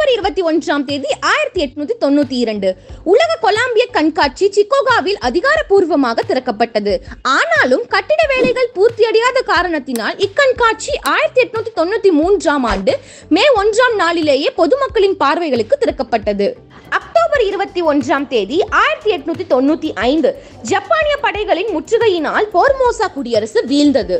October இருபத்தி ஒன்றாம் தேதி ஆயிரத்தி எட்நூத்தி தொண்ணூத்தி இரண்டு உலக கொலாம்பிய கண்காட்சி சிக்கோகாவில் அதிகாரப்பூர்வமாக திறக்கப்பட்டது ஆனாலும் கட்டிட வேலைகள் பூர்த்தியடையாத காரணத்தினால் இக்கண்காட்சி ஆயிரத்தி எட்நூத்தி தொண்ணூத்தி மூன்றாம் ஆண்டு மே ஒன்றாம் நாளிலேயே பொதுமக்களின் பார்வைகளுக்கு திறக்கப்பட்டது அக்டோபர் இருபத்தி ஒன்றாம் தேதி ஆயிரத்தி எட்நூத்தி தொண்ணூத்தி ஐந்து ஜப்பானிய படைகளின் முற்றுகையினால் போர்மோசா குடியரசு வீழ்ந்தது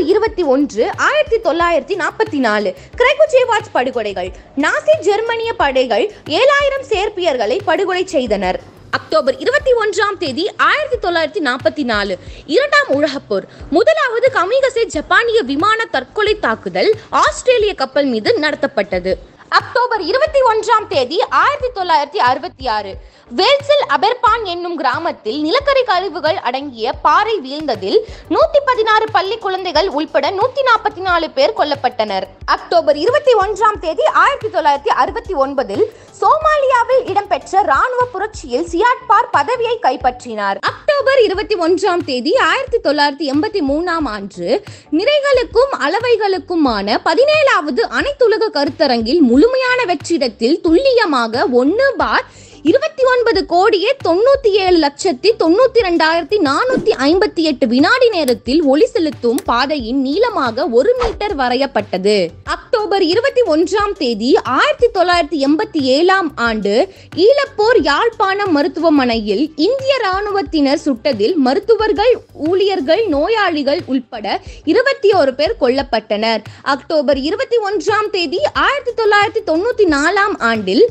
அக்டோபர் இருபத்தி ஒன்று ஆயிரத்தி தொள்ளாயிரத்தி நாற்பத்தி நாலு கிரைகுச்சேவாட்ச் படுகொலைகள் நாசி ஜெர்மனிய படைகள் ஏழாயிரம் சேர்பியர்களை படுகொலை செய்தனர் அக்டோபர் இருபத்தி ஒன்றாம் தேதி ஆயிரத்தி தொள்ளாயிரத்தி நாற்பத்தி நாலு இரண்டாம் உலகப்போர் முதலாவது கமிகசே ஜப்பானிய விமான தற்கொலை தாக்குதல் ஆஸ்திரேலிய கப்பல் மீது நடத்தப்பட்டது அக்டோபர் இருபத்தி ஒன்றாம் தேதி ஆயிரத்தி தொள்ளாயிரத்தி அறுபத்தி ஆறு வேல்சில் அபெர்பான் என்னும் கிராமத்தில் நிலக்கரி கழிவுகள் அடங்கிய பாறை வீழ்ந்ததில் நூத்தி பதினாறு பள்ளி குழந்தைகள் உள்பட நூத்தி நாற்பத்தி நாலு பேர் கொல்லப்பட்டனர் அக்டோபர் இருபத்தி ஒன்றாம் தேதி ஆயிரத்தி தொள்ளாயிரத்தி அறுபத்தி ஒன்பதில் சோமாலியா நடைபெற்ற ராணுவ புரட்சியில் சியாட்பார் பதவியை கைப்பற்றினார் அக்டோபர் இருபத்தி ஒன்றாம் தேதி ஆயிரத்தி தொள்ளாயிரத்தி எண்பத்தி மூணாம் ஆண்டு நிறைகளுக்கும் அளவைகளுக்குமான பதினேழாவது அனைத்துலக கருத்தரங்கில் முழுமையான வெற்றிடத்தில் துல்லியமாக ஒன்று பார் இருபத்தி ஒன்பது கோடியே தொண்ணூத்தி ஏழு லட்சத்தி தொண்ணூத்தி ரெண்டாயிரத்தி நானூத்தி ஐம்பத்தி எட்டு வினாடி நேரத்தில் ஒளி செலுத்தும் பாதையின் நீளமாக ஒரு மீட்டர் வரையப்பட்டது நவம்பர் இருபத்தி ஒன்றாம் தேதி ஆயிரத்தி தொள்ளாயிரத்தி எண்பத்தி ஏழாம் ஆண்டு ஈழப்போர் யாழ்ப்பாணம் மருத்துவமனையில் இந்திய ராணுவத்தினர் சுட்டதில் மருத்துவர்கள் ஊழியர்கள் நோயாளிகள் உள்பட இருபத்தி ஒரு பேர் கொல்லப்பட்டனர் அக்டோபர் இருபத்தி ஒன்றாம் தேதி ஆயிரத்தி தொள்ளாயிரத்தி தொண்ணூத்தி நாலாம் ஆண்டில்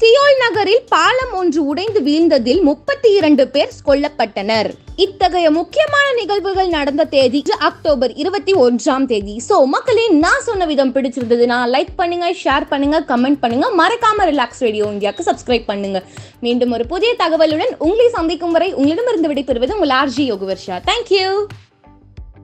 சியோல் நகரில் பாலம் ஒன்று உடைந்து வீழ்ந்ததில் முப்பத்தி இரண்டு பேர் கொல்லப்பட்டனர் இத்தகைய முக்கியமான நிகழ்வுகள் நடந்த தேதி அக்டோபர் இருபத்தி ஒன்றாம் தேதி சோ மக்களே நான் சொன்ன விதம் பிடிச்சிருந்தது பண்ணலாம் லைக் பண்ணுங்க ஷேர் பண்ணுங்க கமெண்ட் பண்ணுங்க மறக்காம ரிலாக்ஸ் ரேடியோ இந்தியாவுக்கு சப்ஸ்கிரைப் பண்ணுங்க மீண்டும் ஒரு புதிய தகவலுடன் உங்களை சந்திக்கும் வரை உங்களிடமிருந்து விடைபெறுவது உங்கள் ஆர்ஜி யோகுவர்ஷா தேங்க்யூ